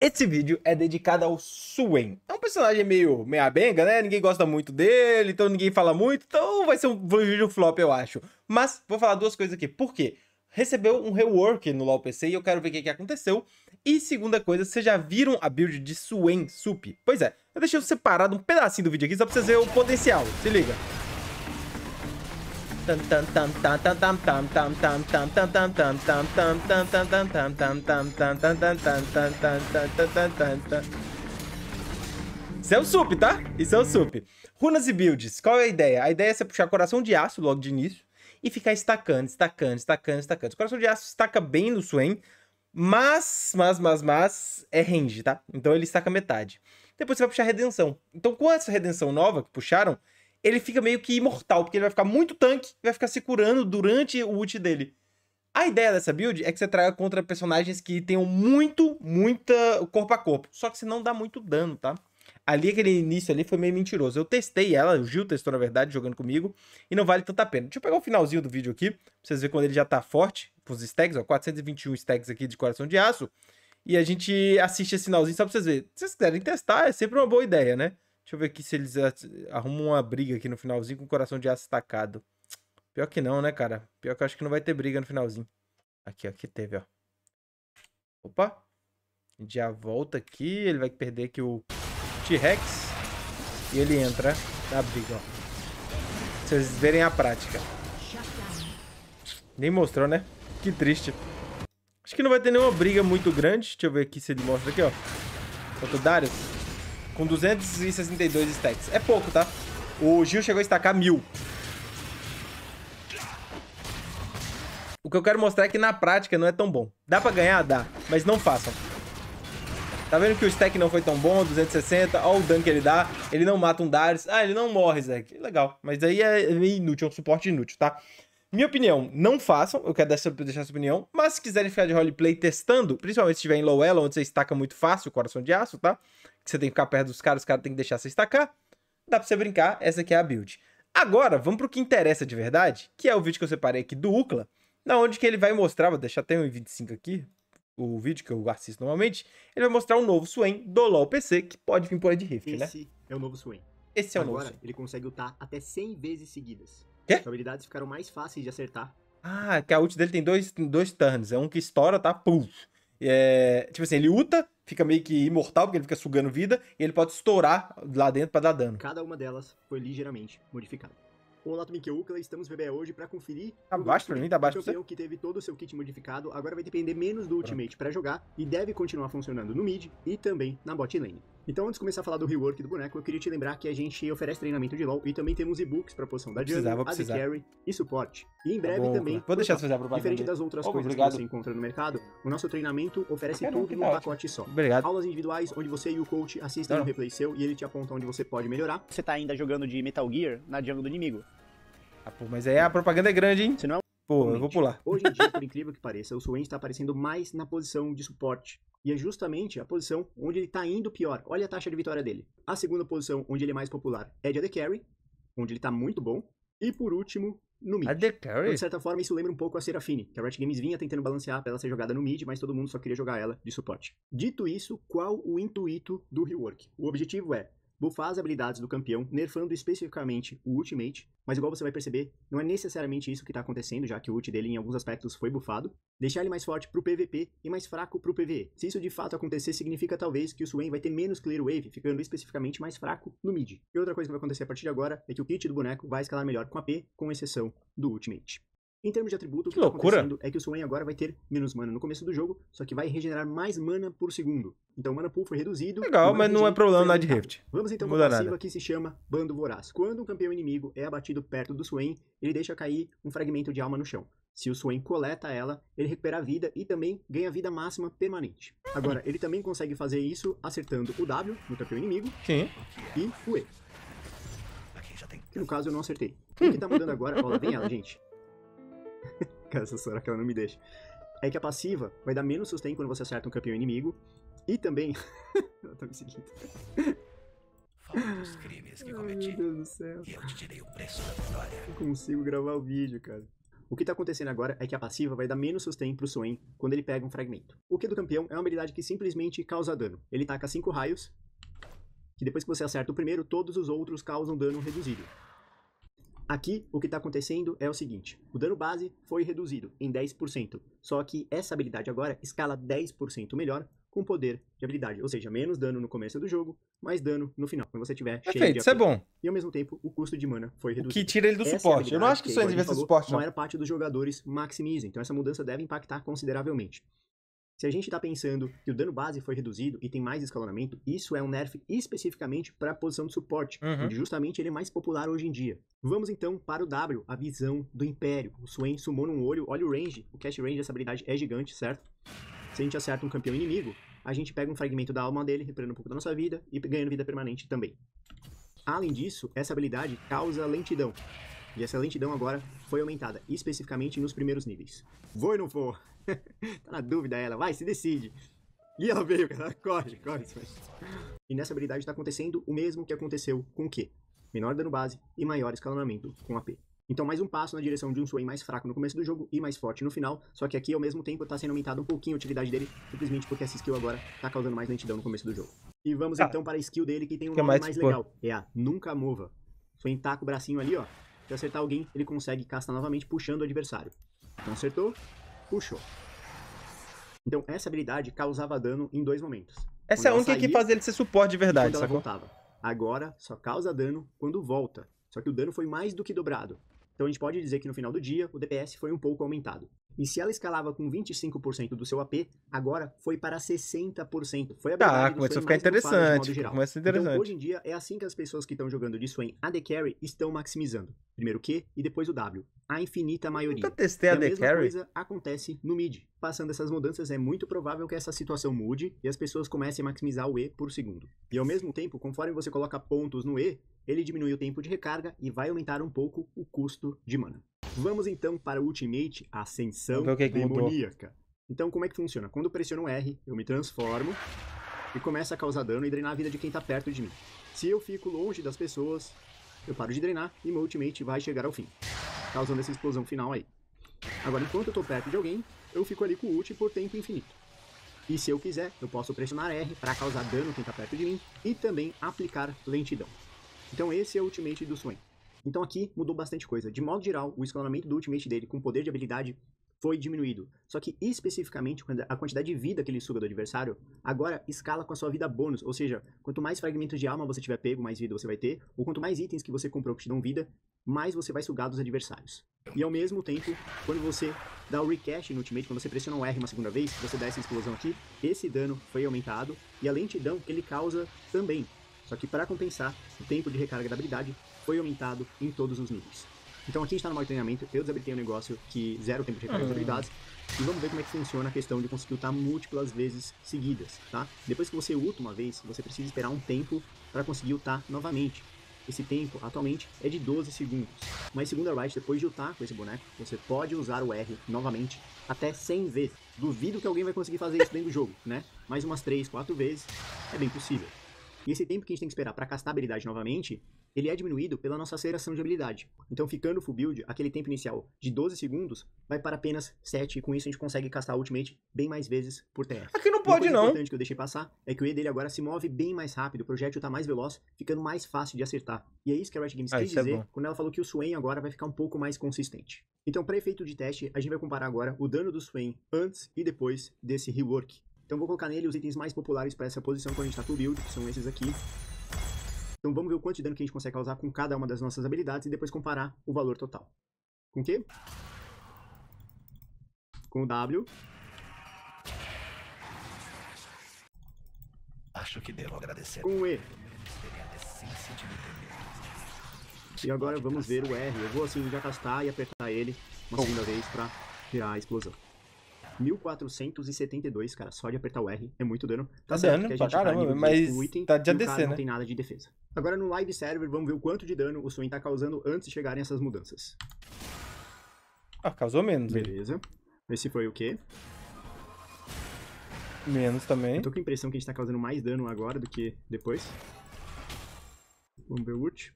Esse vídeo é dedicado ao Suen. É um personagem meio meia benga, né? Ninguém gosta muito dele, então ninguém fala muito, então vai ser um vídeo flop, eu acho. Mas vou falar duas coisas aqui. Por quê? Recebeu um rework no LoL PC e eu quero ver o que, que aconteceu. E segunda coisa, vocês já viram a build de Suen Sup? Pois é, eu deixei separado um pedacinho do vídeo aqui só pra vocês verem o potencial. Se liga. Isso é o sup, tá? Isso é o sup. Runas e builds. Qual é a ideia? A ideia é você puxar coração de aço logo de início e ficar estacando, estacando, estacando, estacando. O coração de aço estaca bem no swing, mas, mas, mas, mas, é range, tá? Então ele estaca metade. Depois você vai puxar redenção. Então com essa redenção nova que puxaram, ele fica meio que imortal, porque ele vai ficar muito tanque e vai ficar se curando durante o ult dele. A ideia dessa build é que você traga contra personagens que tenham muito, muita corpo a corpo. Só que você não dá muito dano, tá? Ali, aquele início ali foi meio mentiroso. Eu testei ela, o Gil testou, na verdade, jogando comigo, e não vale tanta pena. Deixa eu pegar o finalzinho do vídeo aqui, pra vocês verem quando ele já tá forte, com os stacks, ó, 421 stacks aqui de coração de aço, e a gente assiste esse finalzinho só pra vocês verem. Se vocês quiserem testar, é sempre uma boa ideia, né? Deixa eu ver aqui se eles arrumam uma briga aqui no finalzinho com o coração de aço tacado. Pior que não, né, cara? Pior que eu acho que não vai ter briga no finalzinho. Aqui, ó, aqui teve, ó. Opa! já volta aqui, ele vai perder aqui o T-Rex. E ele entra na briga, ó. Pra vocês verem a prática. Nem mostrou, né? Que triste. Acho que não vai ter nenhuma briga muito grande. Deixa eu ver aqui se ele mostra aqui, ó. Contra o Darius com 262 stacks. É pouco, tá? O Gil chegou a estacar mil. O que eu quero mostrar é que na prática não é tão bom. Dá pra ganhar? Dá. Mas não façam. Tá vendo que o stack não foi tão bom, 260, ó o dano que ele dá, ele não mata um Darius, ah, ele não morre, Zeke, legal, mas aí é inútil, é um suporte inútil, tá? Minha opinião, não façam, eu quero deixar, deixar essa opinião, mas se quiserem ficar de roleplay testando, principalmente se estiver em low elo, onde você estaca muito fácil o coração de aço, tá? Que você tem que ficar perto dos caras, os caras têm que deixar você estacar, dá pra você brincar, essa aqui é a build. Agora, vamos pro que interessa de verdade, que é o vídeo que eu separei aqui do Ucla, na onde que ele vai mostrar, vou deixar até 1,25 aqui, o vídeo que eu assisto normalmente, ele vai mostrar o um novo Swain do LoL PC, que pode vir por aí de Rift, Esse né? Esse é o novo Swain. Esse é o novo Agora ele consegue lutar até 100 vezes seguidas. Quê? As habilidades ficaram mais fáceis de acertar. Ah, que a ult dele tem dois, dois turns. É um que estoura, tá? Puff. É, tipo assim, ele uta fica meio que imortal, porque ele fica sugando vida, e ele pode estourar lá dentro para dar dano. Cada uma delas foi ligeiramente modificada. Olá, Tumique Ucla, estamos bebê hoje para conferir. Tá abaixo pra mim, tá abaixo pra você. que teve todo o seu kit modificado, agora vai depender menos do Pronto. Tá. ultimate para jogar e deve continuar funcionando no mid e também na bot lane. Então, antes de começar a falar do rework do boneco, eu queria te lembrar que a gente oferece treinamento de LoL e também temos e-books para posição da jungle, AD Carry e suporte. E em tá breve tá bom, também, vou deixar você pro diferente das outras oh, coisas obrigado. que você encontra no mercado, o nosso treinamento oferece Caramba, tudo num pacote só. Obrigado. Aulas individuais onde você e o coach assistem Não. replay seu e ele te aponta onde você pode melhorar. Você tá ainda jogando de Metal Gear na jungle do inimigo. Ah, pô, mas aí a propaganda é grande, hein? Se não é Pô, eu vou pular. Hoje em dia, por incrível que pareça, o Swain está aparecendo mais na posição de suporte. E é justamente a posição onde ele está indo pior. Olha a taxa de vitória dele. A segunda posição, onde ele é mais popular, é de AD Carry, onde ele está muito bom. E por último, no mid. AD Carry? Então, de certa forma, isso lembra um pouco a Serafine, que a Riot Games vinha tentando balancear para ela ser jogada no mid, mas todo mundo só queria jogar ela de suporte. Dito isso, qual o intuito do rework? O objetivo é bufar as habilidades do campeão, nerfando especificamente o ultimate, mas igual você vai perceber, não é necessariamente isso que está acontecendo, já que o ult dele em alguns aspectos foi bufado, deixar ele mais forte pro PVP e mais fraco pro PVE. Se isso de fato acontecer, significa talvez que o Swain vai ter menos clear wave, ficando especificamente mais fraco no mid. E outra coisa que vai acontecer a partir de agora é que o kit do boneco vai escalar melhor com AP, com exceção do ultimate. Em termos de atributo, o que, que tá acontecendo é que o Swain agora vai ter menos mana no começo do jogo, só que vai regenerar mais mana por segundo. Então o mana pool foi reduzido. Legal, mas não é problema na de Rift. Vamos então para a passiva nada. que se chama Bando Voraz. Quando um campeão inimigo é abatido perto do Swain, ele deixa cair um fragmento de alma no chão. Se o Swain coleta ela, ele recupera a vida e também ganha vida máxima permanente. Agora, ele também consegue fazer isso acertando o W no campeão inimigo Sim. e o E. Que no caso eu não acertei. O hum. que tá mudando agora? Olha, vem ela, gente que essa senhora que ela não me deixa, é que a passiva vai dar menos sustain quando você acerta um campeão inimigo, e também... ela tá me seguindo. Fala dos crimes que cometi, meu Deus do céu. e eu te tirei o preço da vitória. Não consigo gravar o vídeo, cara. O que está acontecendo agora é que a passiva vai dar menos sustain para o Swain quando ele pega um fragmento. O Q do campeão é uma habilidade que simplesmente causa dano. Ele taca 5 raios, que depois que você acerta o primeiro, todos os outros causam dano reduzido. Aqui, o que está acontecendo é o seguinte, o dano base foi reduzido em 10%, só que essa habilidade agora escala 10% melhor com poder de habilidade, ou seja, menos dano no começo do jogo, mais dano no final, quando você tiver Perfeito, cheio de isso é bom. E ao mesmo tempo, o custo de mana foi reduzido. O que tira ele do essa suporte. Eu não acho que isso é devia ser suporte. Não. A maior parte dos jogadores maximizam. então essa mudança deve impactar consideravelmente. Se a gente está pensando que o dano base foi reduzido e tem mais escalonamento, isso é um nerf especificamente para a posição de suporte, uhum. onde justamente ele é mais popular hoje em dia. Vamos então para o W, a visão do Império. O Swain sumou um olho, olha o range. O cast range dessa habilidade é gigante, certo? Se a gente acerta um campeão inimigo, a gente pega um fragmento da alma dele, recuperando um pouco da nossa vida e ganhando vida permanente também. Além disso, essa habilidade causa lentidão. E essa lentidão agora foi aumentada, especificamente nos primeiros níveis. Vou e não vou? tá na dúvida ela, vai, se decide. E ela veio, cara, corre, corre. E nessa habilidade tá acontecendo o mesmo que aconteceu com o Q. Menor dano base e maior escalonamento com AP. Então mais um passo na direção de um Swain mais fraco no começo do jogo e mais forte no final, só que aqui ao mesmo tempo tá sendo aumentada um pouquinho a utilidade dele, simplesmente porque essa skill agora tá causando mais lentidão no começo do jogo. E vamos ah, então para a skill dele que tem um que é nome mais, mais legal, é a Nunca Mova. Swain taca o bracinho ali, ó, se acertar alguém, ele consegue castar novamente puxando o adversário. Então acertou, puxou. Então essa habilidade causava dano em dois momentos. Essa é a única que faz ele ser suporte de verdade, sacou? Voltava. Agora só causa dano quando volta. Só que o dano foi mais do que dobrado. Então a gente pode dizer que no final do dia o DPS foi um pouco aumentado. E se ela escalava com 25% do seu AP, agora foi para 60%. Foi a tá, verdade ah, começou a ficar interessante. Começa então, interessante. Então, hoje em dia é assim que as pessoas que estão jogando de em AD Carry estão maximizando. Primeiro o Q e depois o W. A infinita maioria. Eu testei a, AD mesma carry. coisa acontece no mid. Passando essas mudanças, é muito provável que essa situação mude e as pessoas comecem a maximizar o E por segundo. E ao mesmo tempo, conforme você coloca pontos no E, ele diminui o tempo de recarga e vai aumentar um pouco o custo de mana. Vamos então para o Ultimate Ascensão então, que é que Demoníaca. Mudou? Então como é que funciona? Quando pressiono R, eu me transformo e começa a causar dano e drenar a vida de quem está perto de mim. Se eu fico longe das pessoas, eu paro de drenar e meu ultimate vai chegar ao fim, causando essa explosão final aí. Agora, enquanto eu estou perto de alguém, eu fico ali com o ult por tempo infinito. E se eu quiser, eu posso pressionar R para causar dano quem está perto de mim e também aplicar lentidão. Então esse é o ultimate do Swain. Então aqui mudou bastante coisa. De modo geral, o escalonamento do ultimate dele com poder de habilidade foi diminuído. Só que especificamente a quantidade de vida que ele suga do adversário agora escala com a sua vida bônus, ou seja, quanto mais fragmentos de alma você tiver pego, mais vida você vai ter, ou quanto mais itens que você comprou que te dão vida, mais você vai sugar dos adversários. E ao mesmo tempo, quando você dá o recast no ultimate, quando você pressiona o R uma segunda vez, você dá essa explosão aqui, esse dano foi aumentado, e a lentidão que ele causa também. Só que para compensar, o tempo de recarga da habilidade foi aumentado em todos os níveis. Então aqui a gente está no modo treinamento, eu desabilitei um negócio que zero tempo de recarga uhum. de ah. habilidades, e vamos ver como é que funciona a questão de conseguir lutar múltiplas vezes seguidas, tá? Depois que você luta uma vez, você precisa esperar um tempo para conseguir lutar novamente. Esse tempo, atualmente, é de 12 segundos. Mas segundo a Riot, depois de lutar com esse boneco, você pode usar o R novamente até 100 vezes. Duvido que alguém vai conseguir fazer isso dentro do jogo, né? Mais umas 3, 4 vezes, é bem possível. E esse tempo que a gente tem que esperar para castar a habilidade novamente, ele é diminuído pela nossa aceleração de habilidade. Então, ficando full build, aquele tempo inicial de 12 segundos vai para apenas 7, e com isso a gente consegue castar ultimate bem mais vezes por terra. Aqui não pode, não. O importante que eu deixei passar é que o E dele agora se move bem mais rápido, o projétil está mais veloz, ficando mais fácil de acertar. E é isso que a Riot Games ah, quis é dizer é quando ela falou que o Swain agora vai ficar um pouco mais consistente. Então, para efeito de teste, a gente vai comparar agora o dano do Swain antes e depois desse rework. Então vou colocar nele os itens mais populares para essa posição quando a gente tá full build, que são esses aqui. Então vamos ver o quanto de dano que a gente consegue causar com cada uma das nossas habilidades e depois comparar o valor total. Com o quê? Com o W. Acho que devo agradecer. Com o E. E agora vamos ver o R. Eu vou assim já castar e apertar ele uma segunda vez para tirar a explosão. 1472, cara, só de apertar o R é muito dano. Tá, tá certo dano, que a gente tá caramba, mas item, tá de ADC, né? não tem nada de defesa. Agora no live server, vamos ver o quanto de dano o Swain tá causando antes de chegarem essas mudanças. Ah, causou menos. Beleza. Hein? Esse foi o quê? Menos também. Eu tô com a impressão que a gente tá causando mais dano agora do que depois. Vamos ver o ult.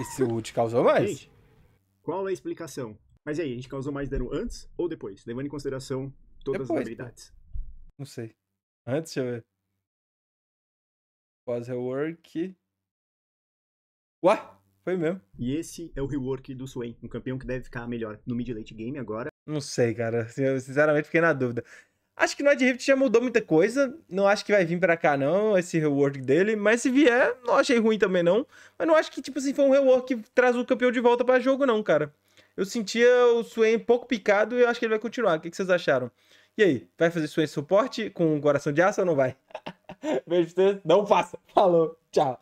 Esse ult causou mais. Gente, qual é a explicação? Mas e aí, a gente causou mais dano antes ou depois? Levando em consideração todas depois, as habilidades. Pô. Não sei. Antes, deixa eu ver. Pós rework. É Uá! Foi mesmo. E esse é o rework do Swain, um campeão que deve ficar melhor no mid late game agora. Não sei, cara. Eu, sinceramente fiquei na dúvida. Acho que no Rift já mudou muita coisa. Não acho que vai vir para cá, não, esse rework dele. Mas se vier, não achei ruim também, não. Mas não acho que, tipo assim, foi um rework que traz o campeão de volta para jogo, não, cara. Eu sentia o Swain pouco picado e eu acho que ele vai continuar. O que vocês acharam? E aí, vai fazer Swain suporte com o coração de aço ou não vai? Beijo pra vocês, não faça. Falou, tchau.